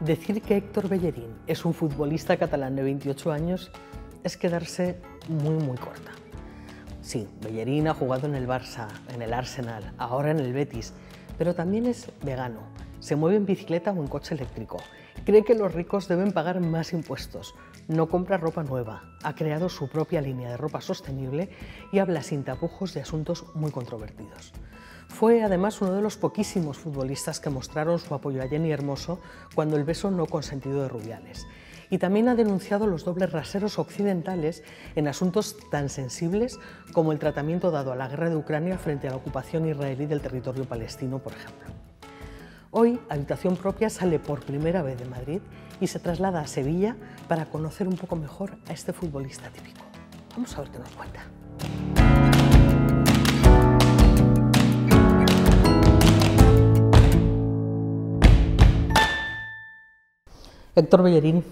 Decir que Héctor Bellerín es un futbolista catalán de 28 años es quedarse muy, muy corta. Sí, Bellerín ha jugado en el Barça, en el Arsenal, ahora en el Betis, pero también es vegano, se mueve en bicicleta o en coche eléctrico, cree que los ricos deben pagar más impuestos, no compra ropa nueva, ha creado su propia línea de ropa sostenible y habla sin tapujos de asuntos muy controvertidos. Fue además uno de los poquísimos futbolistas que mostraron su apoyo a Jenny Hermoso cuando el beso no consentido de Rubiales. Y también ha denunciado los dobles raseros occidentales en asuntos tan sensibles como el tratamiento dado a la guerra de Ucrania frente a la ocupación israelí del territorio palestino, por ejemplo. Hoy, Habitación Propia sale por primera vez de Madrid y se traslada a Sevilla para conocer un poco mejor a este futbolista típico. Vamos a ver qué nos cuenta. Héctor Bellerín,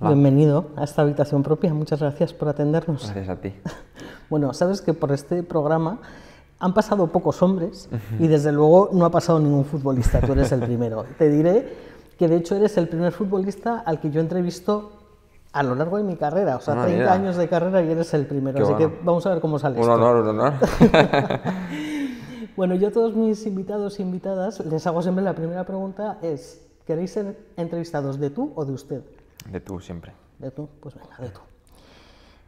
bienvenido a esta habitación propia. Muchas gracias por atendernos. Gracias a ti. bueno, sabes que por este programa han pasado pocos hombres y desde luego no ha pasado ningún futbolista. Tú eres el primero. Te diré que de hecho eres el primer futbolista al que yo entrevisto a lo largo de mi carrera, o sea, 30 años de carrera y eres el primero, así que vamos a ver cómo sale. Un honor, un honor. bueno, yo a todos mis invitados e invitadas les hago siempre la primera pregunta es, ¿Queréis ser entrevistados de tú o de usted? De tú siempre. De tú, pues venga, de tú.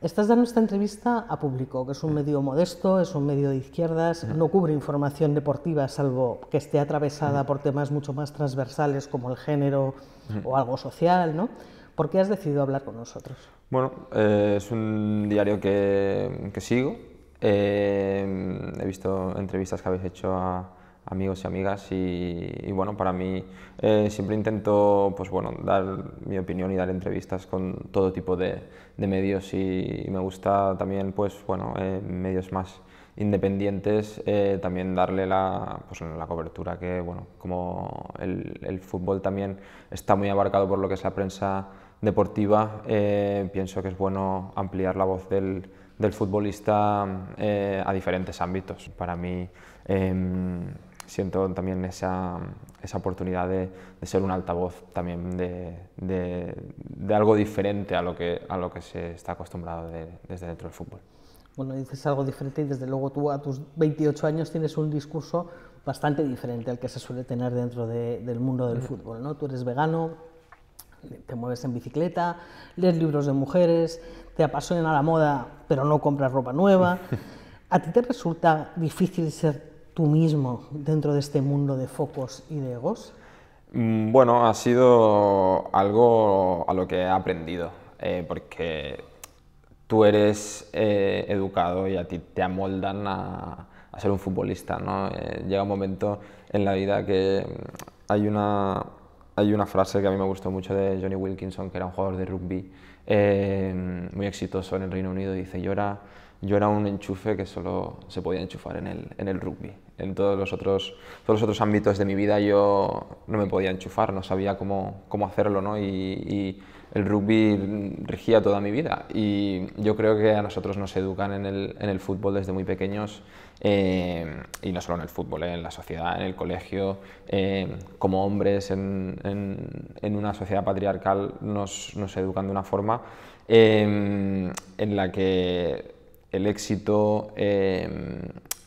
Estás dando esta entrevista a público, que es un medio modesto, es un medio de izquierdas, no cubre información deportiva, salvo que esté atravesada por temas mucho más transversales como el género o algo social, ¿no? ¿Por qué has decidido hablar con nosotros? Bueno, eh, es un diario que, que sigo. Eh, he visto entrevistas que habéis hecho a, amigos y amigas y, bueno, para mí eh, siempre intento pues bueno, dar mi opinión y dar entrevistas con todo tipo de, medios y, me gusta también pues bueno, eh, medios más independientes eh, también darle la, pues, la, cobertura que bueno, como el, el, fútbol también está muy abarcado por lo que es la prensa deportiva, eh, pienso que es bueno ampliar la voz del, del futbolista a diferentes ámbitos. Para mí em, siento también esa, esa oportunidad de, de, ser un altavoz también de, de, algo diferente a lo, que, a lo que se está acostumbrado desde dentro del fútbol. Bueno, dices algo diferente y desde luego tú a tus 28 años tienes un discurso bastante diferente al que se suele tener dentro del mundo del fútbol, ¿no? Tú eres vegano, te mueves en bicicleta, lees libros de mujeres, te apasiona la moda, pero no compras ropa nueva. ¿A ti te resulta difícil ser tú mismo dentro de este mundo de focos y de egos? Mm, bueno, ha sido algo a lo que he aprendido, eh, porque tú eres eh, educado y a ti te amoldan a, ser un futbolista, ¿no? Eh, llega un momento en la vida que mm, hay una, hay una frase que a mí me gustó mucho de Johnny Wilkinson, que era un jugador de rugby muy exitoso en el Reino Unido, dice, llora yo era un enchufe que solo se podía enchufar en el, en el rugby. En todos los, otros, todos los otros ámbitos de mi vida yo no me podía enchufar, no sabía cómo, cómo hacerlo, ¿no? Y, el rugby regía toda mi vida. Y yo creo que a nosotros nos educan en el, en el fútbol desde muy pequeños, eh, y no solo en el fútbol, eh, en la sociedad, en el colegio, eh, como hombres en, en, en, una sociedad patriarcal nos, nos educan de una forma en la que el éxito, em,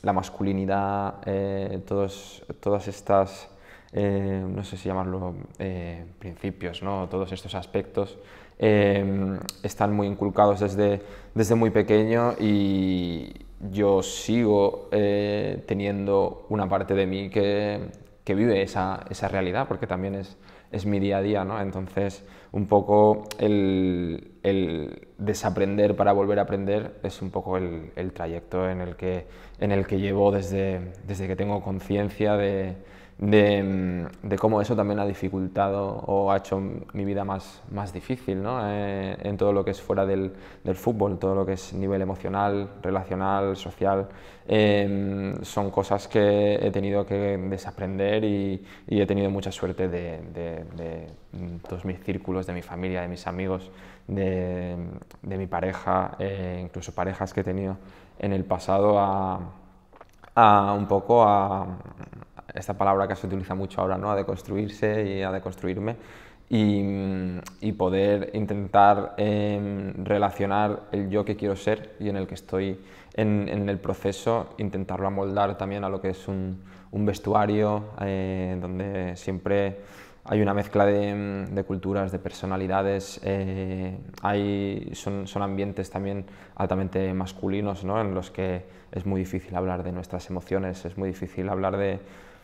la masculinidad, eh, todos, todas estas, em, no sé si llamarlo eh, principios, todos estos aspectos em, están muy inculcados desde, desde muy pequeño y yo sigo eh, teniendo una parte de mí que, vive esa, realidad, porque también es, es mi día a día, ¿no? Entonces, un poco el, el desaprender para volver a aprender es un poco el, trayecto en el que, en el que llevo desde, desde que tengo conciencia de, Mm, de, cómo eso también ha dificultado o ha hecho mi vida más, más difícil eh, en todo lo que es fuera del, del, fútbol, todo lo que es nivel emocional, relacional, social. Em, son cosas que he tenido que desaprender y, he tenido mucha suerte de, mm, todos mis círculos, de mi familia, de mis amigos, de, mi pareja, eh, incluso parejas que he tenido en el pasado a un poco a esta palabra que se utiliza mucho ahora, ¿no? A deconstruirse y a deconstruirme. Y, y poder intentar em, relacionar el yo que quiero ser y en el que estoy en, en el proceso, intentarlo amoldar también a lo que es un, un vestuario, eh, donde siempre hay una mezcla de, em, culturas, de personalidades, eh, hay, son, son, ambientes también altamente masculinos, ¿no? en los que es muy difícil hablar de nuestras emociones, es muy difícil hablar de,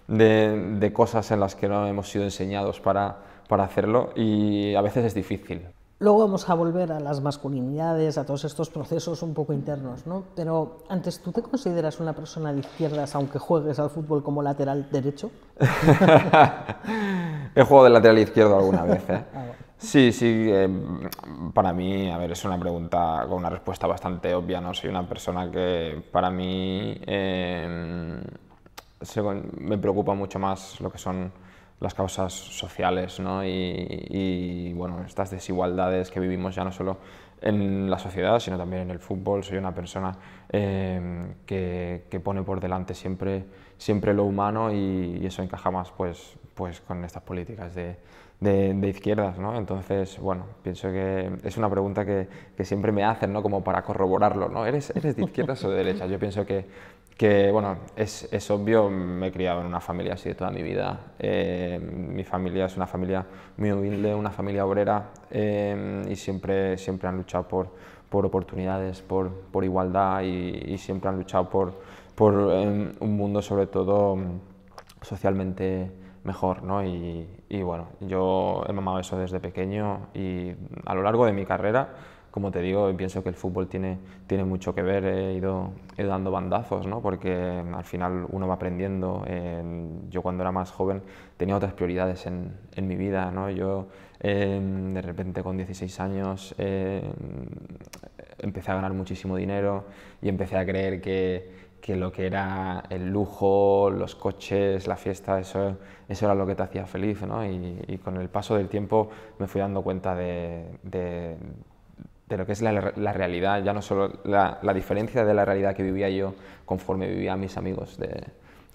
de, cosas en las que no hemos sido enseñados para, para hacerlo y a veces es difícil. Luego vamos a volver a las masculinidades, a todos estos procesos un poco internos, ¿no? Pero antes, ¿tú te consideras una persona de izquierdas aunque juegues al fútbol como lateral derecho? He jugado de lateral izquierdo alguna vez, ¿eh? Ah, sí, sí, em, para mí, a ver, es una pregunta con una respuesta bastante obvia, ¿no? Soy una persona que para mí... Em, me preocupa mucho más lo que son las causas sociales ¿no? y, bueno, estas desigualdades que vivimos ya no solo en la sociedad, sino también en el fútbol. Soy una persona em, que, pone por delante siempre, siempre lo humano y, eso encaja más pues, pues con estas políticas de, izquierdas, ¿no? Entonces, bueno, pienso que es una pregunta que, siempre me hacen, ¿no? Como para corroborarlo, ¿no? ¿Eres, eres de izquierdas o de derechas? Yo pienso que, que bueno, es, es, obvio, me he criado en una familia así de toda mi vida. Eh, mi familia es una familia muy humilde, una familia obrera eh, y siempre, siempre han luchado por, por oportunidades, por, por igualdad y, siempre han luchado por, por em, un mundo sobre todo socialmente mejor. ¿no? Y, y bueno, yo he mamado eso desde pequeño y a lo largo de mi carrera como te digo, pienso que el fútbol tiene, tiene mucho que ver, he ido, he dando bandazos, ¿no? porque al final uno va aprendiendo. yo cuando era más joven tenía otras prioridades en, en mi vida, ¿no? yo em, de repente con 16 años em, empecé a ganar muchísimo dinero y empecé a creer que, que lo que era el lujo, los coches, la fiesta, eso, eso era lo que te hacía feliz, ¿no? y, con el paso del tiempo me fui dando cuenta de de lo que es la, la realidad, ya no solo la, la, diferencia de la realidad que vivía yo conforme vivían mis amigos de,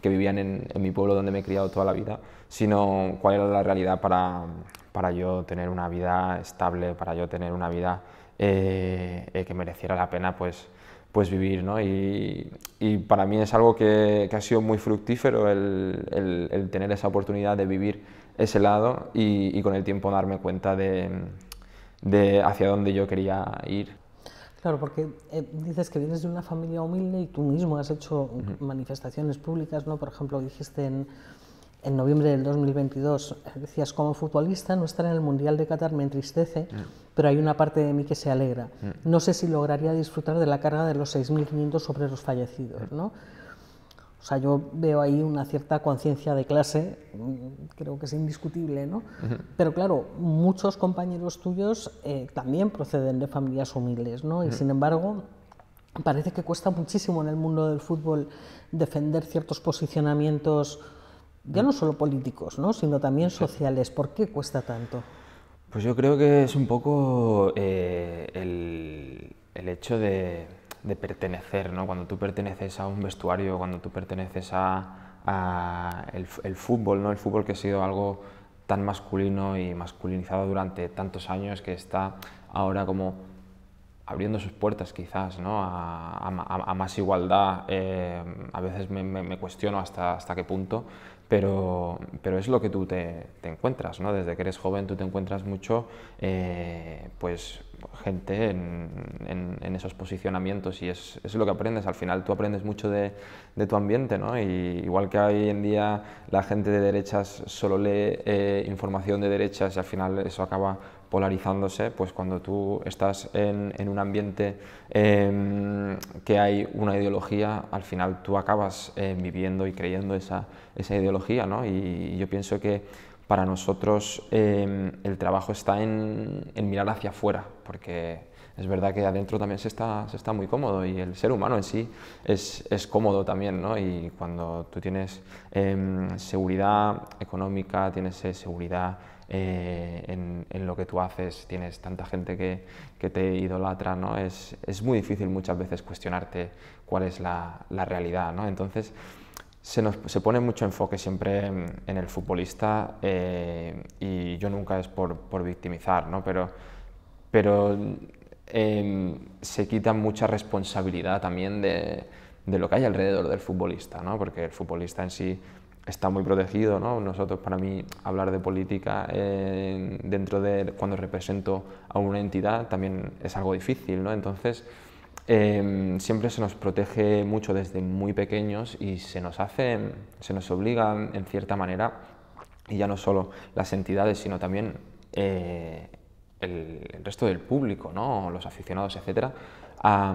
que vivían en, mi pueblo donde me he criado toda la vida, sino cuál era la realidad para, para yo tener una vida estable, para yo tener una vida eh, eh, que mereciera la pena pues, pues vivir. ¿no? Y, y, para mí es algo que, que ha sido muy fructífero el, el, tener esa oportunidad de vivir ese lado y con el tiempo darme cuenta de de hacia dónde yo quería ir. Claro, porque eh, dices que vienes de una familia humilde y tú mismo has hecho manifestaciones públicas, ¿no? Por ejemplo, dijiste en, en noviembre del 2022, decías, como futbolista no estar en el Mundial de Qatar me entristece, pero hay una parte de mí que se alegra. No sé si lograría disfrutar de la carga de los 6.500 obreros fallecidos, ¿no? O sea, yo veo ahí una cierta conciencia de clase, mm, creo que es indiscutible, ¿no? Pero claro, muchos compañeros tuyos eh, también proceden de familias humildes, ¿no? Y sin embargo, parece que cuesta muchísimo en el mundo del fútbol defender ciertos posicionamientos, ya no solo políticos, ¿no? Sino también sociales. ¿Por qué cuesta tanto? Pues yo creo que es un poco eh, el hecho de de pertenecer, ¿no? Cuando tú perteneces a un vestuario, cuando tú perteneces a, el, fútbol, ¿no? El fútbol que ha sido algo tan masculino y masculinizado durante tantos años que está ahora como abriendo sus puertas quizás ¿no? a, más igualdad. Eh, a veces me, cuestiono hasta, hasta qué punto, pero, es lo que tú te, encuentras, ¿no? Desde que eres joven tú te encuentras mucho, eh, pues, gente en, esos posicionamientos y es, lo que aprendes. Al final tú aprendes mucho de, tu ambiente, ¿no? Y igual que hoy en día la gente de derechas solo lee eh, información de derechas y al final eso acaba polarizándose, pues cuando tú estás en, un ambiente em, que hay una ideología, al final tú acabas em, viviendo y creyendo esa, ideología, Y yo pienso que para nosotros em, el trabajo está en, mirar hacia afuera, porque es verdad que adentro también se está, se está muy cómodo y el ser humano en sí es, cómodo también, Y cuando tú tienes seguridad económica, tienes eh, seguridad eh, en, lo que tú haces, tienes tanta gente que, que te idolatra, ¿no? Es, es, muy difícil muchas veces cuestionarte cuál es la, la realidad, ¿no? Entonces, se, nos, se, pone mucho enfoque siempre en, el futbolista eh, y yo nunca es por, por victimizar, ¿no? Pero, pero em, se quita mucha responsabilidad también de, de lo que hay alrededor del futbolista, ¿no? Porque el futbolista en sí está muy protegido, ¿no? Nosotros, para mí, hablar de política eh, dentro de cuando represento a una entidad también es algo difícil, ¿no? Entonces, em, siempre se nos protege mucho desde muy pequeños y se nos hace, se nos obliga en cierta manera, y ya no solo las entidades, sino también eh, el, resto del público, ¿no? los aficionados, etcétera, a,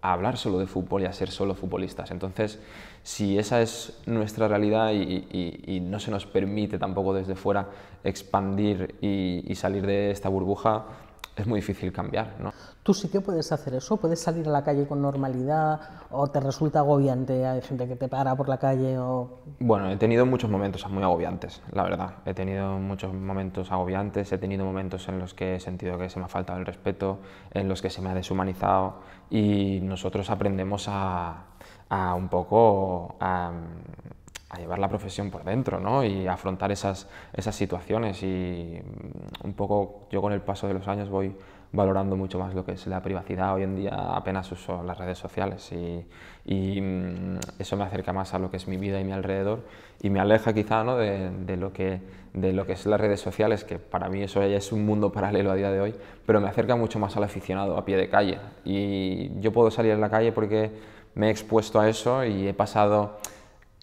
a hablar solo de fútbol y a ser solo futbolistas. Entonces, si esa es nuestra realidad y, no se nos permite tampoco desde fuera expandir y, y, salir de esta burbuja, es muy difícil cambiar. ¿no? Tú sí que puedes hacer eso, puedes salir a la calle con normalidad o te resulta agobiante, hay gente que te para por la calle o... Bueno, he tenido muchos momentos muy agobiantes, la verdad. He tenido muchos momentos agobiantes, he tenido momentos en los que he sentido que se me ha faltado el respeto, en los que se me ha deshumanizado y nosotros aprendemos a, a un poco a, a llevar la profesión por dentro ¿no? y afrontar esas, esas situaciones. Y mm, un poco yo con el paso de los años voy valorando mucho más lo que es la privacidad. Hoy en día apenas uso las redes sociales y, mm, eso me acerca más a lo que es mi vida y mi alrededor y me aleja quizá ¿no? de, lo que, de lo que es las redes sociales, que para mí eso ya es un mundo paralelo a día de hoy, pero me acerca mucho más al aficionado a pie de calle. Y yo puedo salir en la calle porque me he expuesto a eso y he pasado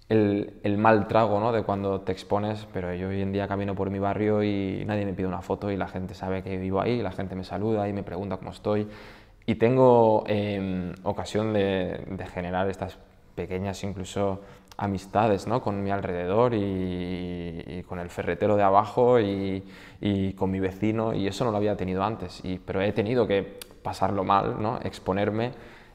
el, mal trago ¿no? de cuando te expones, pero yo hoy en día camino por mi barrio y nadie me pide una foto y la gente sabe que vivo ahí, la gente me saluda y me pregunta cómo estoy. Y tengo em, ocasión de, generar estas pequeñas incluso amistades ¿no? con mi alrededor y, con el ferretero de abajo y, con mi vecino y eso no lo había tenido antes, pero he tenido que pasarlo mal, ¿no? exponerme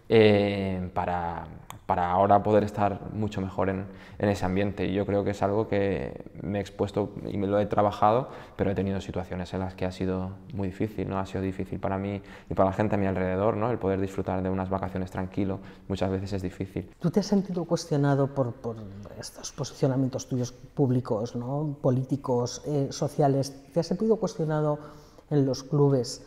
eh, para para ahora poder estar mucho mejor en, ese ambiente. Y yo creo que es algo que me he expuesto y me lo he trabajado, pero he tenido situaciones en las que ha sido muy difícil, ¿no? Ha sido difícil para mí y para la gente a mi alrededor, ¿no? El poder disfrutar de unas vacaciones tranquilo muchas veces es difícil. ¿Tú te has sentido cuestionado por, estos posicionamientos tuyos públicos, ¿no? Políticos, eh, sociales. ¿Te has sentido cuestionado en los clubes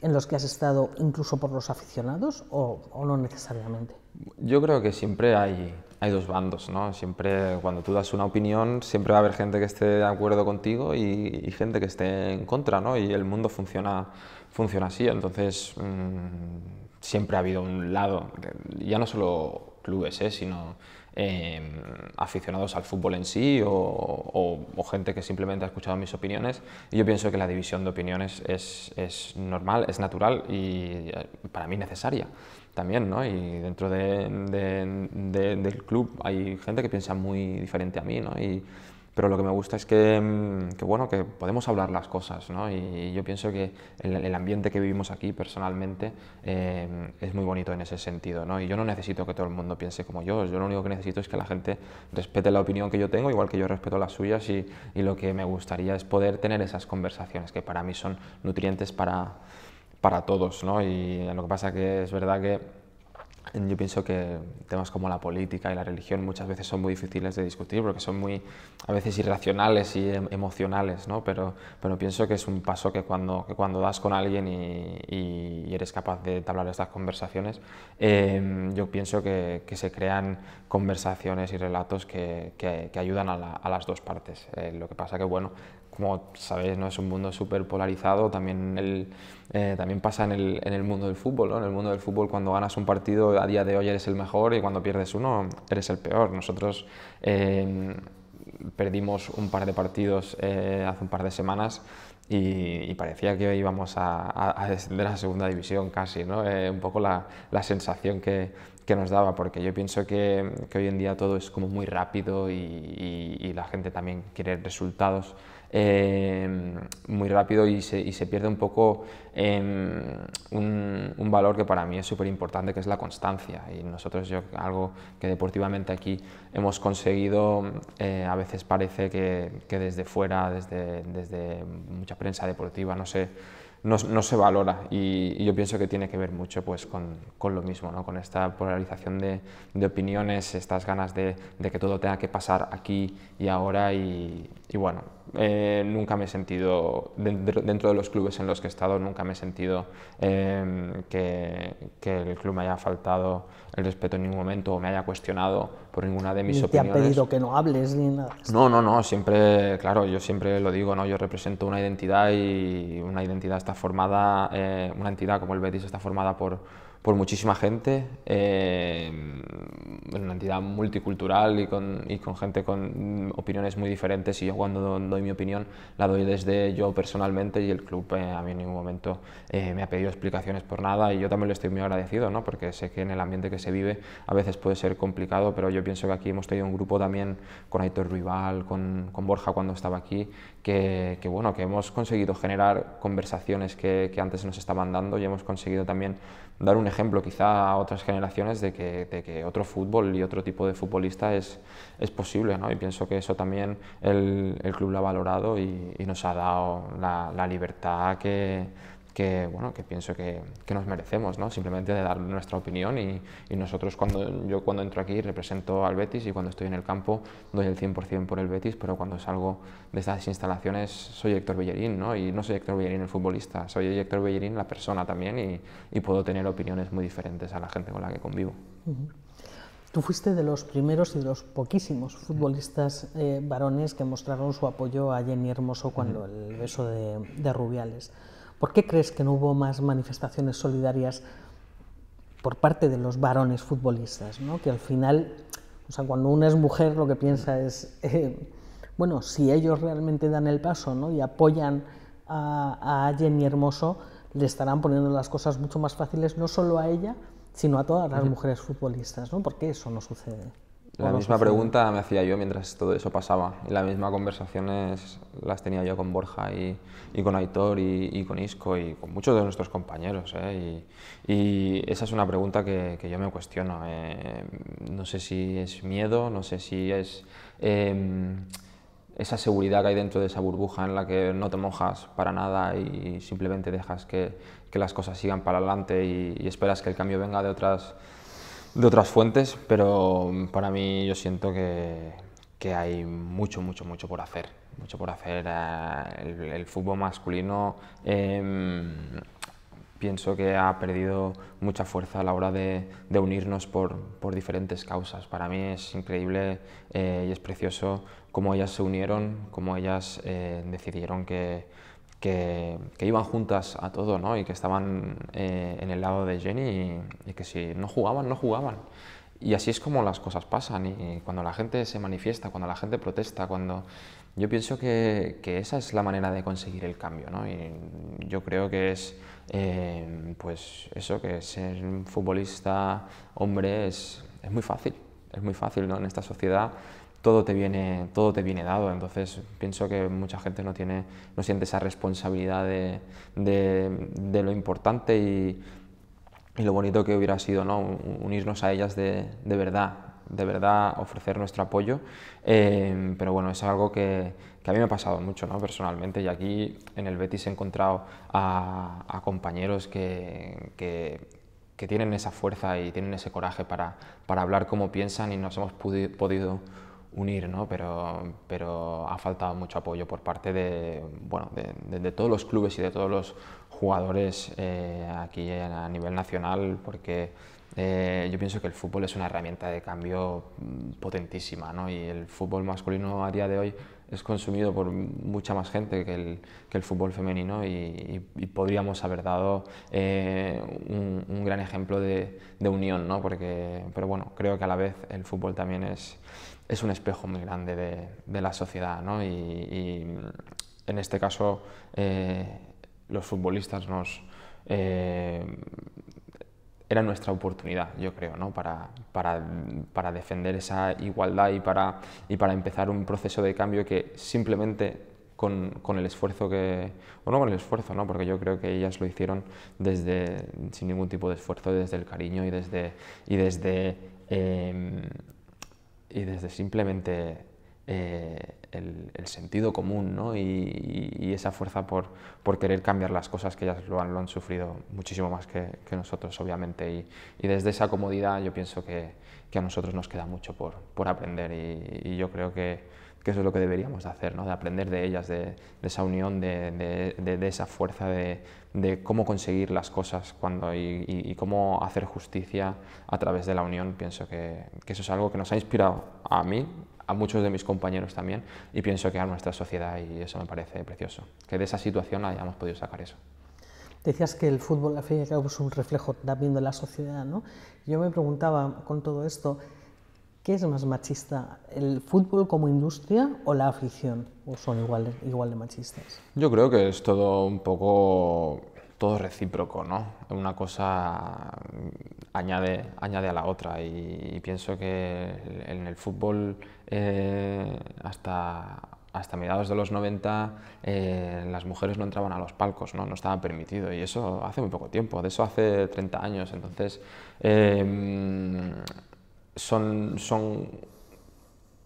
en los que has estado incluso por los aficionados o no necesariamente? Yo creo que siempre hay, hay dos bandos, ¿no? Siempre cuando tú das una opinión, siempre va a haber gente que esté de acuerdo contigo y, gente que esté en contra, ¿no? Y el mundo funciona, funciona así, entonces mm, siempre ha habido un lado, ya no solo clubes, ¿eh? sino em, aficionados al fútbol en sí o, o, gente que simplemente ha escuchado mis opiniones. Y yo pienso que la división de opiniones es, es normal, es natural y eh, para mí necesaria también, ¿no? Y dentro del club hay gente que piensa muy diferente a mí, ¿no? Y, pero lo que me gusta es que, mm, que, bueno, que podemos hablar las cosas, ¿no? Y, yo pienso que el, ambiente que vivimos aquí personalmente eh, es muy bonito en ese sentido, ¿no? Y yo no necesito que todo el mundo piense como yo, yo lo único que necesito es que la gente respete la opinión que yo tengo, igual que yo respeto las suyas, y, y lo que me gustaría es poder tener esas conversaciones que para mí son nutrientes para para todos, ¿no? Y lo que pasa que es verdad que yo pienso que temas como la política y la religión muchas veces son muy difíciles de discutir porque son muy, a veces, irracionales y em, emocionales, ¿no? Pero, pero pienso que es un paso que cuando, que cuando das con alguien y, eres capaz de hablar estas conversaciones, em, yo pienso que, que, se crean conversaciones y relatos que, que ayudan a, las dos partes. Eh, lo que pasa que, bueno, como sabéis, ¿no? es un mundo súper polarizado, también, eh, también pasa en el, en el, mundo del fútbol, ¿no? en el mundo del fútbol cuando ganas un partido a día de hoy eres el mejor y cuando pierdes uno eres el peor. Nosotros em, perdimos un par de partidos eh, hace un par de semanas y, parecía que íbamos a, a, descender a la segunda división casi, ¿no? Eh, un poco la, la sensación que, que nos daba, porque yo pienso que, que, hoy en día todo es como muy rápido y, y la gente también quiere resultados Em, muy rápido y se, pierde un poco em, un, valor que para mí es súper importante, que es la constancia. Y nosotros, yo, algo que deportivamente aquí hemos conseguido, eh, a veces parece que, desde fuera, desde, desde, mucha prensa deportiva, no sé. No, se valora y, yo pienso que tiene que ver mucho pues, con, con lo mismo, ¿no? con esta polarización de, de opiniones, estas ganas de, que todo tenga que pasar aquí y ahora y bueno, eh, nunca me he sentido, dentro, de los clubes en los que he estado, nunca me he sentido em, que, el club me haya faltado el respeto en ningún momento o me haya cuestionado por ninguna de mis ni opiniones. te ha pedido que no hables ni nada. No, no, no, siempre, claro, yo siempre lo digo, ¿no? yo represento una identidad y una identidad está formada, eh, una entidad como el Betis está formada por por muchísima gente, eh, en una entidad multicultural y con, con, gente con opiniones muy diferentes y yo cuando doy mi opinión la doy desde yo personalmente y el club eh, a mí en ningún momento eh, me ha pedido explicaciones por nada y yo también le estoy muy agradecido, ¿no? porque sé que en el ambiente que se vive a veces puede ser complicado, pero yo pienso que aquí hemos tenido un grupo también con Aitor Rival, con, con Borja cuando estaba aquí, que, bueno, que hemos conseguido generar conversaciones que, antes nos estaban dando y hemos conseguido también dar un ejemplo quizá a otras generaciones de que, otro fútbol y otro tipo de futbolista es, es posible. ¿no? Y pienso que eso también el, club lo ha valorado y, nos ha dado la libertad que que, bueno, que pienso que, que nos merecemos, ¿no? simplemente de dar nuestra opinión y, nosotros cuando yo cuando entro aquí represento al Betis y cuando estoy en el campo doy el 100% por el Betis, pero cuando salgo de estas instalaciones soy Héctor Bellerín ¿no? y no soy Héctor Bellerín el futbolista, soy Héctor Bellerín la persona también y, puedo tener opiniones muy diferentes a la gente con la que convivo. Tú fuiste de los primeros y de los poquísimos futbolistas eh, varones que mostraron su apoyo a Jenny Hermoso cuando el beso de, de Rubiales. ¿Por qué crees que no hubo más manifestaciones solidarias por parte de los varones futbolistas? Que al final, o sea, cuando una es mujer lo que piensa es, eh, bueno, si ellos realmente dan el paso y apoyan a, a Jenny Hermoso, le estarán poniendo las cosas mucho más fáciles, no solo a ella, sino a todas las mujeres futbolistas, ¿Por qué eso no sucede? La misma pregunta me hacía yo mientras todo eso pasaba. Y las mismas conversaciones las tenía yo con Borja y, con Aitor y, con Isco y con muchos de nuestros compañeros. ¿eh? Y, esa es una pregunta que, yo me cuestiono. Eh, no sé si es miedo, no sé si es em, esa seguridad que hay dentro de esa burbuja en la que no te mojas para nada y simplemente dejas que, que las cosas sigan para adelante y esperas que el cambio venga de otras de otras fuentes, pero para mí yo siento que, hay mucho, mucho, mucho por hacer. Mucho por hacer. Eh, el, fútbol masculino em, pienso que ha perdido mucha fuerza a la hora de, unirnos por, diferentes causas. Para mí es increíble eh, y es precioso cómo ellas se unieron, cómo ellas eh, decidieron que que, iban juntas a todo, ¿no? Y que estaban eh, en el lado de Jenny y, que si no jugaban, no jugaban. Y así es como las cosas pasan y, cuando la gente se manifiesta, cuando la gente protesta, cuando... Yo pienso que, esa es la manera de conseguir el cambio, Y yo creo que es, eh, pues eso, que ser futbolista hombre es, muy fácil, es muy fácil, En esta sociedad todo te viene, todo te viene dado. Entonces pienso que mucha gente no, tiene, no siente esa responsabilidad de, de, lo importante y, lo bonito que hubiera sido ¿no? unirnos a ellas de, de verdad de verdad ofrecer nuestro apoyo, eh, pero bueno, es algo que, que, a mí me ha pasado mucho ¿no? personalmente y aquí en el Betis he encontrado a, compañeros que, que, tienen esa fuerza y tienen ese coraje para, para hablar como piensan y nos hemos podido unir, ¿no? pero, pero ha faltado mucho apoyo por parte de, bueno, de, todos los clubes y de todos los jugadores eh, aquí a nivel nacional, porque eh, yo pienso que el fútbol es una herramienta de cambio mm, potentísima y el fútbol masculino a día de hoy es consumido por mucha más gente que el, fútbol femenino y, podríamos haber dado eh, un, gran ejemplo de, unión, ¿no? porque, pero bueno, creo que a la vez el fútbol también es es un espejo muy grande de, la sociedad, ¿no? y, en este caso eh, los futbolistas nos... Eh, era nuestra oportunidad, yo creo, ¿no? para, para, defender esa igualdad y para, y para empezar un proceso de cambio que simplemente con, el esfuerzo que, o no con el esfuerzo, ¿no? porque yo creo que ellas lo hicieron desde, sin ningún tipo de esfuerzo, desde el cariño y desde, y desde eh, y desde simplemente eh, el, sentido común y, esa fuerza por, querer cambiar las cosas que ellas lo han, sufrido muchísimo más que, nosotros, obviamente. Y, desde esa comodidad yo pienso que, a nosotros nos queda mucho por, aprender y yo creo que que eso es lo que deberíamos de hacer, ¿no? de aprender de ellas, de, esa unión, de, esa fuerza, de, cómo conseguir las cosas cuando y, y, cómo hacer justicia a través de la unión. Pienso que, eso es algo que nos ha inspirado a mí, a muchos de mis compañeros también, y pienso que a nuestra sociedad, y eso me parece precioso, que de esa situación hayamos podido sacar eso. Decías que el fútbol, al fin y al cabo, es un reflejo también de la sociedad, ¿no? Yo me preguntaba con todo esto, ¿Qué es más machista, el fútbol como industria o la afición? ¿O son igual, igual de machistas? Yo creo que es todo un poco todo recíproco, ¿no? Una cosa añade, añade a la otra y, pienso que en el fútbol eh, hasta, hasta mediados de los 90 eh, las mujeres no entraban a los palcos, ¿no? no estaba permitido y eso hace muy poco tiempo, de eso hace 30 años, entonces eh, son, son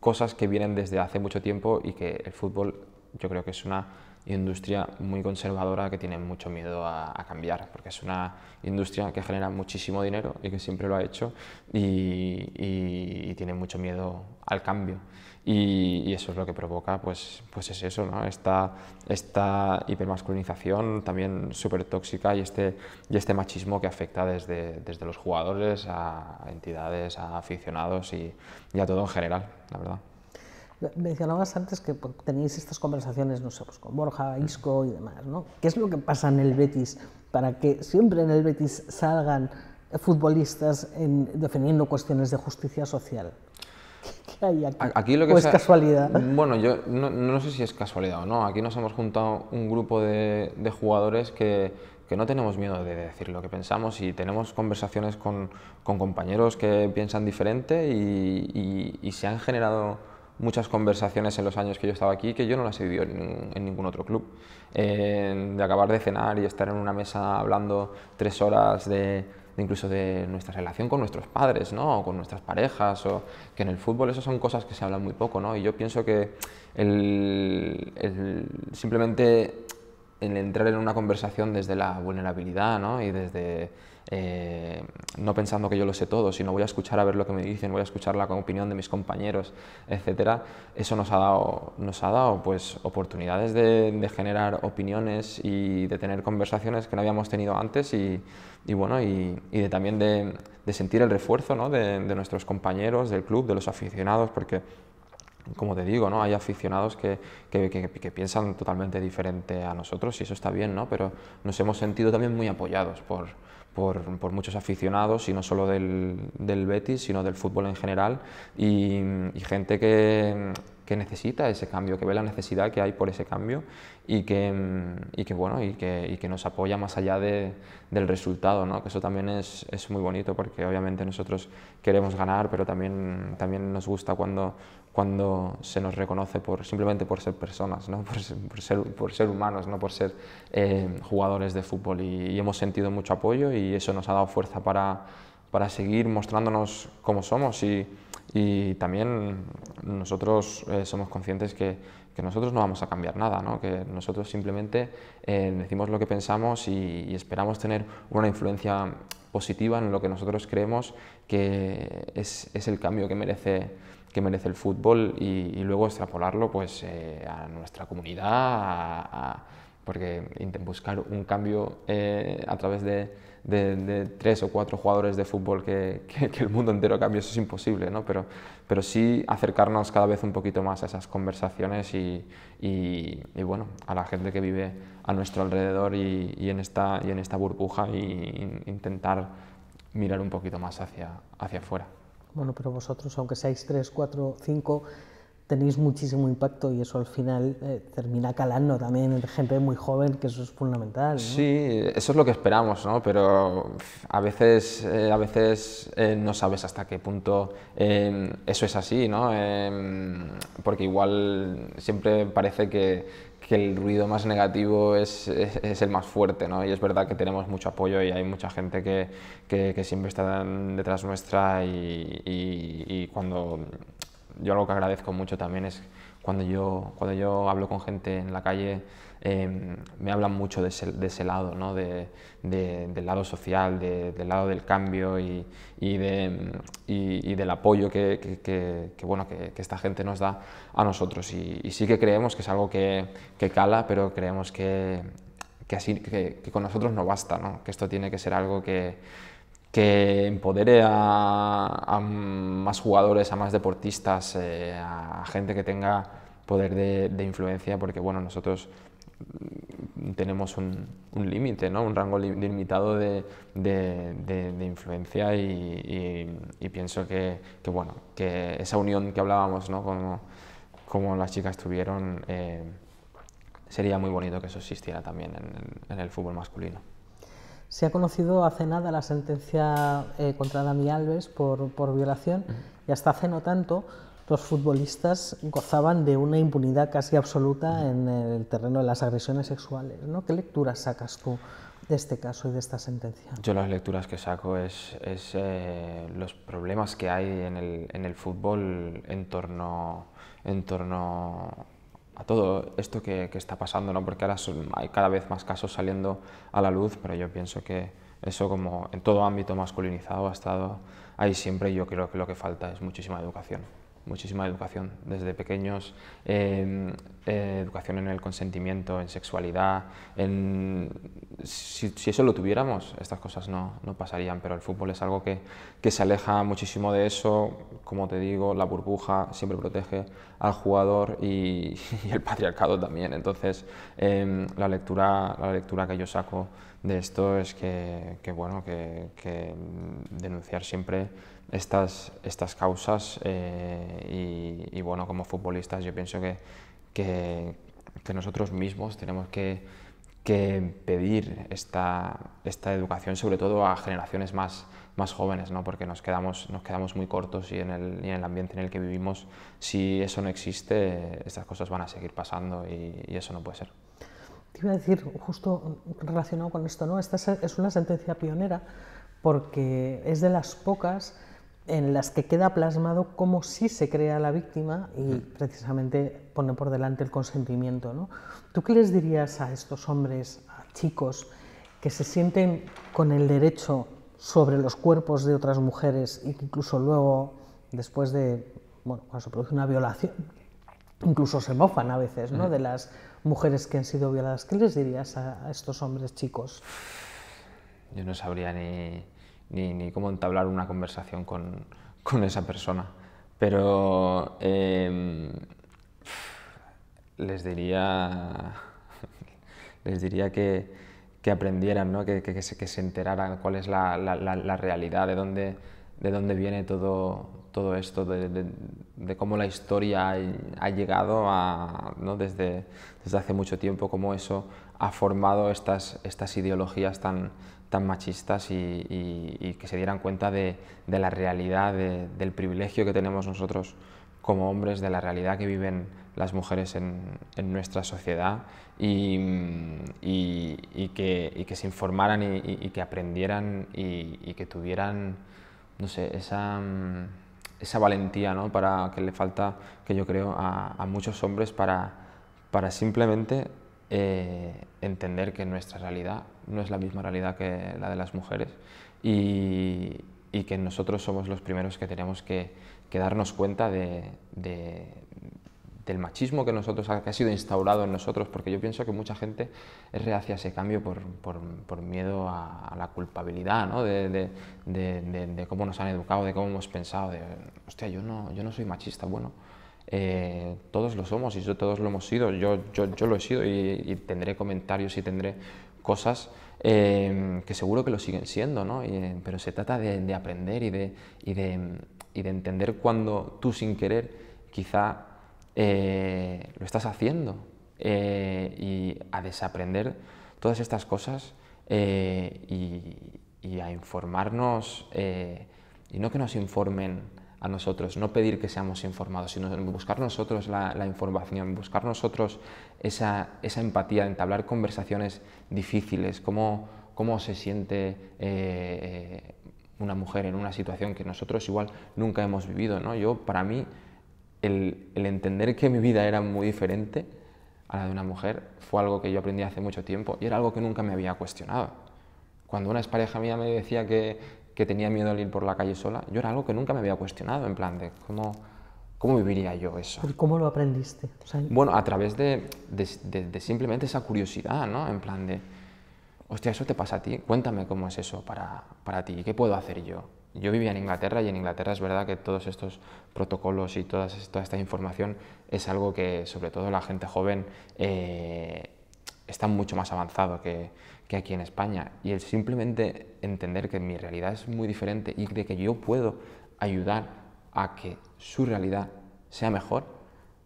cosas que vienen desde hace mucho tiempo y que el fútbol yo creo que es una industria muy conservadora que tiene mucho miedo a, cambiar, porque es una industria que genera muchísimo dinero y que siempre lo ha hecho y tiene mucho miedo al cambio. Y, eso es lo que provoca, pues, pues es eso, ¿no? esta, esta hipermasculinización también súper tóxica y este, y este machismo que afecta desde, desde los jugadores a entidades, a aficionados y, a todo en general, la verdad. Mencionabas antes que pues, tenéis estas conversaciones, no sé, pues, con Borja, mm. Isco y demás, ¿no? ¿Qué es lo que pasa en el Betis para que siempre en el Betis salgan futbolistas defendiendo cuestiones de justicia social? aquí. lo que ¿O es casualidad? Bueno, yo no, no, sé si es casualidad o no. Aquí nos hemos juntado un grupo de, de jugadores que, que, no tenemos miedo de decir lo que pensamos y tenemos conversaciones con, con compañeros que piensan diferente y, se han generado muchas conversaciones en los años que yo estaba aquí que yo no las he vivido en, ningún otro club. Eh, de acabar de cenar y estar en una mesa hablando tres horas de incluso de nuestra relación con nuestros padres, ¿no? O con nuestras parejas, o que en el fútbol eso son cosas que se hablan muy poco, ¿no? Y yo pienso que simplemente el entrar en una conversación desde la vulnerabilidad, ¿no? Y desde eh, no pensando que yo lo sé todo, sino voy a escuchar a ver lo que me dicen, voy a escuchar la opinión de mis compañeros, etcétera, eso nos ha dado, nos ha dado pues, oportunidades de, generar opiniones y de tener conversaciones que no habíamos tenido antes y, bueno, y, de, también de, sentir el refuerzo de, nuestros compañeros, del club, de los aficionados, porque como te digo, ¿no? hay aficionados que, que, piensan totalmente diferente a nosotros y eso está bien, ¿no? pero nos hemos sentido también muy apoyados por, por, muchos aficionados, y no solo del, del Betis, sino del fútbol en general, y, y gente que, que, necesita ese cambio, que ve la necesidad que hay por ese cambio y que, y que bueno, y que, y que, nos apoya más allá del resultado, ¿no? que eso también es, es, muy bonito porque obviamente nosotros queremos ganar, pero también, también nos gusta cuando cuando se nos reconoce por, simplemente por ser personas, por, ser, por, ser, humanos, no por ser eh, jugadores de fútbol. Y, hemos sentido mucho apoyo y eso nos ha dado fuerza para, para seguir mostrándonos como somos. Y, también nosotros eh, somos conscientes que, que, nosotros no vamos a cambiar nada, que nosotros simplemente eh, decimos lo que pensamos y, y esperamos tener una influencia positiva en lo que nosotros creemos que es, es el cambio que merece que merece el fútbol y, luego extrapolarlo pues, eh, a nuestra comunidad, a, porque buscar un cambio eh, a través de, tres o cuatro jugadores de fútbol que, el mundo entero cambie, eso es imposible, ¿no? pero, pero sí acercarnos cada vez un poquito más a esas conversaciones y, bueno, a la gente que vive a nuestro alrededor y, en, esta, y en esta burbuja e intentar mirar un poquito más hacia, hacia afuera. Bueno, pero vosotros, aunque seáis tres, cuatro, cinco, tenéis muchísimo impacto y eso al final eh, termina calando también en gente muy joven, que eso es fundamental. Sí, eso es lo que esperamos, ¿no? pero a veces, eh, a veces eh, no sabes hasta qué punto em, eso es así, ¿no? Em, porque igual siempre parece que que el ruido más negativo es, el más fuerte, ¿no? Y es verdad que tenemos mucho apoyo y hay mucha gente que, que, siempre está detrás nuestra y, cuando... Yo algo que agradezco mucho también es cuando yo, cuando yo hablo con gente en la calle Em, me hablan mucho de ese, lado, del lado social, del lado del cambio y, del apoyo que, esta gente nos da a nosotros. Y, sí que creemos que es algo que, cala, pero creemos que, así, con nosotros no basta, que esto tiene que ser algo que que empodere a, más jugadores, a más deportistas, eh, a gente que tenga poder de, de, influencia, porque bueno, nosotros tenemos un, límite, ¿no? un rango limitado de, de, influencia y, pienso que, bueno, que esa unión que hablábamos, ¿no? como, como las chicas tuvieron, eh, sería muy bonito que eso existiera también en, el fútbol masculino. Se ha conocido hace nada la sentencia eh, contra Dami Alves por, por violación y hasta hace no tanto los futbolistas gozaban de una impunidad casi absoluta en el terreno de las agresiones sexuales. ¿Qué lecturas sacas de este caso y de esta sentencia? Yo las lecturas que saco es, eh, los problemas que hay en el, fútbol en torno, a todo esto que, está pasando, ¿no? porque ahora hay cada vez más casos saliendo a la luz, pero yo pienso que eso como en todo ámbito masculinizado ha estado ahí siempre y yo creo que lo que falta es muchísima educación muchísima educación, desde pequeños, eh, educación en el consentimiento, en sexualidad, Si, eso lo tuviéramos, estas cosas no, pasarían, pero el fútbol es algo que, se aleja muchísimo de eso, como te digo, la burbuja siempre protege al jugador y, el patriarcado también, entonces em, la, lectura, la lectura que yo saco de esto es que, bueno, que denunciar siempre estas, estas causas eh, y, bueno, como futbolistas yo pienso que, que, nosotros mismos tenemos que, que pedir esta, esta, educación, sobre todo a generaciones más, más jóvenes, ¿no? porque nos quedamos, nos quedamos muy cortos y en, el, en el ambiente en el que vivimos, si eso no existe, estas cosas van a seguir pasando y, y eso no puede ser. Te iba a decir, justo relacionado con esto, ¿no? esta es una sentencia pionera porque es de las pocas en las que queda plasmado cómo sí se crea la víctima y precisamente pone por delante el consentimiento. ¿no? ¿Tú qué les dirías a estos hombres, a chicos, que se sienten con el derecho sobre los cuerpos de otras mujeres e incluso luego, después de, bueno, cuando se produce una violación, incluso se mofan a veces ¿no? de las mujeres que han sido violadas? ¿Qué les dirías a estos hombres chicos? Yo no sabría ni ni, cómo entablar una conversación con, esa persona. Pero em, les diría, les diría que, aprendieran, que, se, que, enteraran cuál es la, realidad, de dónde, de dónde viene todo, todo esto, de, cómo la historia ha, llegado a, ¿no? desde, desde hace mucho tiempo, cómo eso ha formado estas, estas ideologías tan, tan machistas y, que se dieran cuenta de, la realidad, del privilegio que tenemos nosotros como hombres, de la realidad que viven las mujeres en, nuestra sociedad y, que, se informaran y, que aprendieran y, que tuvieran, no sé, esa valentía ¿no? para que le falta, que yo creo, a, muchos hombres para simplemente eh, entender que nuestra realidad no es la misma realidad que la de las mujeres y, que nosotros somos los primeros que tenemos que, darnos cuenta de, del machismo que, nosotros, ha sido instaurado en nosotros, porque yo pienso que mucha gente es reacia a ese cambio por, miedo a, la culpabilidad, ¿no? de, cómo nos han educado, de cómo hemos pensado, de, hostia, yo no, yo no soy machista, bueno eh, todos lo somos y todos lo hemos sido, yo, lo he sido y, tendré comentarios y tendré cosas eh, que seguro que lo siguen siendo, ¿no? Eh, pero se trata de, aprender y de, y de, entender cuando tú sin querer quizá lo estás haciendo y a desaprender todas estas cosas y, a informarnos y no que nos informen a nosotros, no pedir que seamos informados, sino buscar nosotros la, información, buscar nosotros esa, esa, empatía, entablar conversaciones difíciles, cómo, cómo se siente eh, una mujer en una situación que nosotros igual nunca hemos vivido. ¿no? Yo, para mí, el, entender que mi vida era muy diferente a la de una mujer fue algo que yo aprendí hace mucho tiempo y era algo que nunca me había cuestionado. Cuando una expareja mía me decía que, que tenía miedo al ir por la calle sola, yo era algo que nunca me había cuestionado, en plan de cómo, cómo viviría yo eso. cómo lo aprendiste? bueno, a través de, simplemente esa curiosidad, ¿no? En plan de, hostia, eso te pasa a ti, cuéntame cómo es eso para, para ti, ¿qué puedo hacer yo? Yo vivía en Inglaterra y en Inglaterra es verdad que todos estos protocolos y todas, toda esta información es algo que sobre todo la gente joven eh, está mucho más avanzado que, que aquí en España. Y el simplemente entender que mi realidad es muy diferente y de que yo puedo ayudar a que su realidad sea mejor,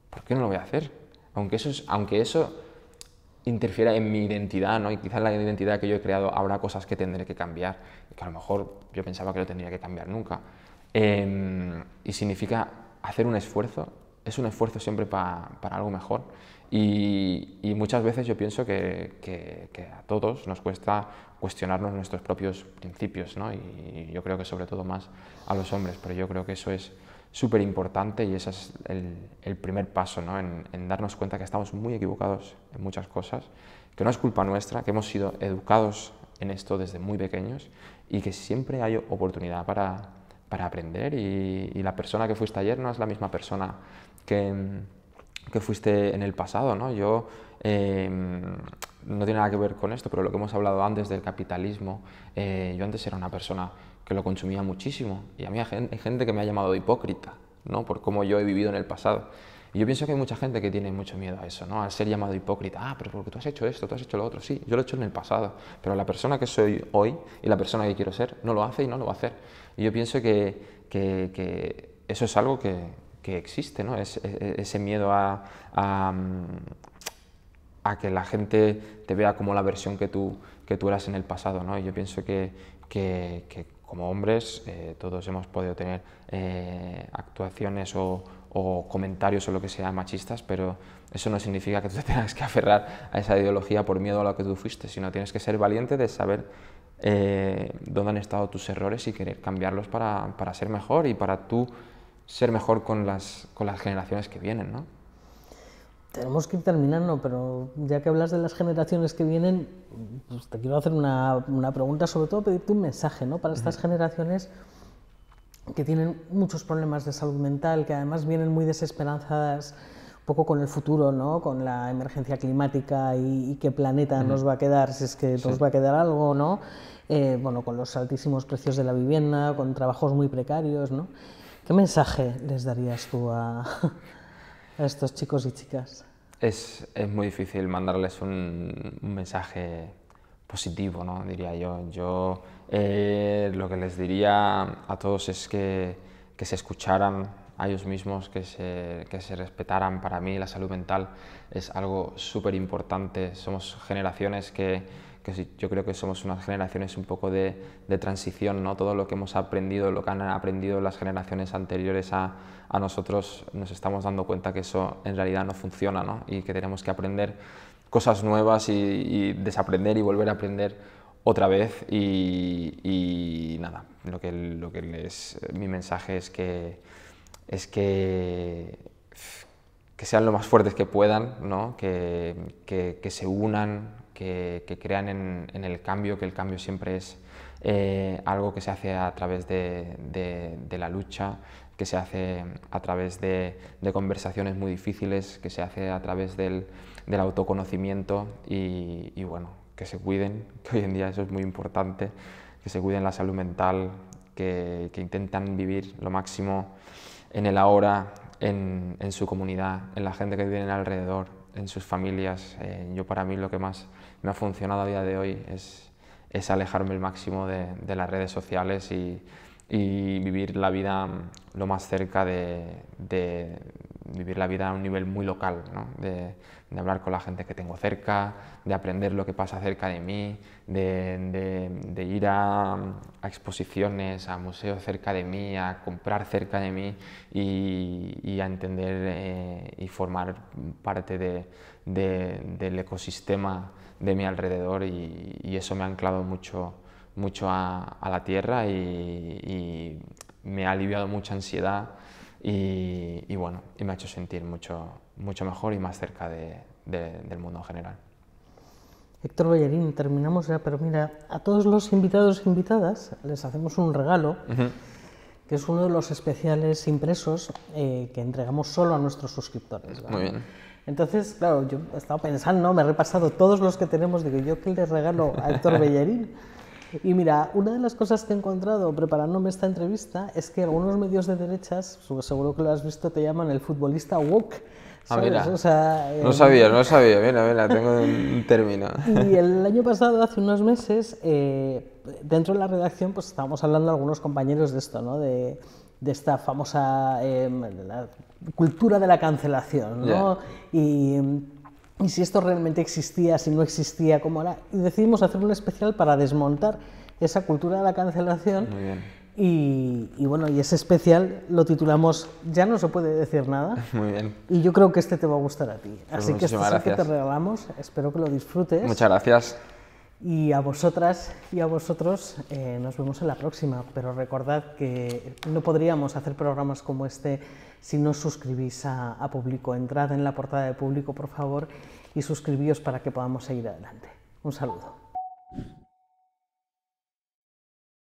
¿por qué no lo voy a hacer? Aunque eso, es, aunque eso interfiera en mi identidad, ¿no? Y quizás la identidad que yo he creado habrá cosas que tendré que cambiar, que a lo mejor yo pensaba que no tendría que cambiar nunca. Em, y significa hacer un esfuerzo es un esfuerzo siempre para algo mejor. Y, y, muchas veces yo pienso que, que, a todos nos cuesta cuestionarnos nuestros propios principios, ¿no? y yo creo que sobre todo más a los hombres, pero yo creo que eso es súper importante y ese es el, el primer paso, ¿no? en, en, darnos cuenta que estamos muy equivocados en muchas cosas, que no es culpa nuestra, que hemos sido educados en esto desde muy pequeños y que siempre hay oportunidad para, para aprender y, la persona que fuiste ayer no es la misma persona que, que fuiste en el pasado, ¿no? Yo em, no tiene nada que ver con esto, pero lo que hemos hablado antes del capitalismo, eh, yo antes era una persona que lo consumía muchísimo y a mí hay gente que me ha llamado hipócrita, ¿no? Por cómo yo he vivido en el pasado. Y yo pienso que hay mucha gente que tiene mucho miedo a eso, ¿no? Al ser llamado hipócrita, ah, pero porque tú has hecho esto, tú has hecho lo otro, sí, yo lo he hecho en el pasado, pero la persona que soy hoy y la persona que quiero ser no lo hace y no lo va a hacer. Y yo pienso que, que, eso es algo que, que existe, ¿no? Es, ese miedo a, mm, a, que la gente te vea como la versión que tú, que tú eras en el pasado, ¿no? Y yo pienso que, que, como hombres eh, todos hemos podido tener eh, actuaciones o, o comentarios o lo que sea machistas, pero eso no significa que tú te tengas que aferrar a esa ideología por miedo a lo que tú fuiste, sino tienes que ser valiente de saber eh, dónde han estado tus errores y querer cambiarlos para, para, ser mejor y para tú ser mejor con las, con las generaciones que vienen, ¿no? Tenemos que ir terminando, pero ya que hablas de las generaciones que vienen, pues te quiero hacer una, una pregunta, sobre todo pedirte un mensaje, ¿no? Para estas generaciones que tienen muchos problemas de salud mental, que además vienen muy desesperanzadas un poco con el futuro, ¿no? con la emergencia climática y, qué planeta nos va a quedar, si es que nos va a quedar algo, ¿no? Eh, bueno, con los altísimos precios de la vivienda, con trabajos muy precarios. ¿no? ¿Qué mensaje les darías tú a, estos chicos y chicas? Es, muy difícil mandarles un mensaje positivo, ¿no? diría yo. Yo eh, lo que les diría a todos es que, que se escucharan a ellos mismos, que se, que se, respetaran. Para mí la salud mental es algo súper importante. Somos generaciones que, que, yo creo que somos unas generaciones un poco de, de, transición, ¿no? Todo lo que hemos aprendido, lo que han aprendido las generaciones anteriores a, nosotros, nos estamos dando cuenta que eso en realidad no funciona, Y que tenemos que aprender cosas nuevas y, desaprender y volver a aprender otra vez. Y, nada, lo que, lo que les, mi mensaje es que, es que, que sean lo más fuertes que puedan, que, se unan, que, crean en, el cambio, que el cambio siempre es eh, algo que se hace a través de, la lucha, que se hace a través de conversaciones muy difíciles, que se hace a través del, del autoconocimiento y, bueno, que se cuiden, que hoy en día eso es muy importante, que se cuiden la salud mental, que, que intentan vivir lo máximo en el ahora, en, su comunidad, en la gente que tienen alrededor, en sus familias. Eh, yo para mí lo que más me ha funcionado a día de hoy es, es alejarme el máximo de, las redes sociales y, vivir la vida lo más cerca de vivir la vida a un nivel muy local, ¿no? de, hablar con la gente que tengo cerca, de aprender lo que pasa cerca de mí, de, ir a, exposiciones, a museos cerca de mí, a comprar cerca de mí y, a entender eh, y formar parte del ecosistema de mi alrededor y, eso me ha anclado mucho, mucho a, la tierra y me ha aliviado mucha ansiedad y, y, bueno, y me ha hecho sentir mucho, mucho mejor y más cerca del mundo en general. Héctor Bellerín, terminamos ya, pero mira, a todos los invitados e invitadas les hacemos un regalo, que es uno de los especiales impresos eh, que entregamos solo a nuestros suscriptores. Muy bien. Entonces, claro, yo estaba pensando, me he repasado todos los que tenemos, digo, ¿yo qué le regalo a Héctor Bellerín? Y mira, una de las cosas que he encontrado preparándome esta entrevista es que algunos medios de derechas, seguro que lo has visto, te llaman el futbolista woke. Ah, mira. No eh, sabía, no sabía. Mira, mira, tengo un término. Y el año pasado, hace unos meses, eh, dentro de la redacción, pues estábamos hablando algunos compañeros de esto, ¿no? De, esta famosa em, cultura de la cancelación, ¿no? Y y si esto realmente existía, si no existía, cómo era. Y decidimos hacer un especial para desmontar esa cultura de la cancelación. Muy bien. Y, bueno, y ese especial lo titulamos Ya no se puede decir nada. Muy bien. Y yo creo que este te va a gustar a ti. Pues Así que este el que te regalamos. Espero que lo disfrutes. Muchas gracias. Y a vosotras y a vosotros eh, nos vemos en la próxima, pero recordad que no podríamos hacer programas como este si no suscribís a, a Público. Entrad en la portada de Público, por favor, y suscribíos para que podamos seguir adelante. Un saludo.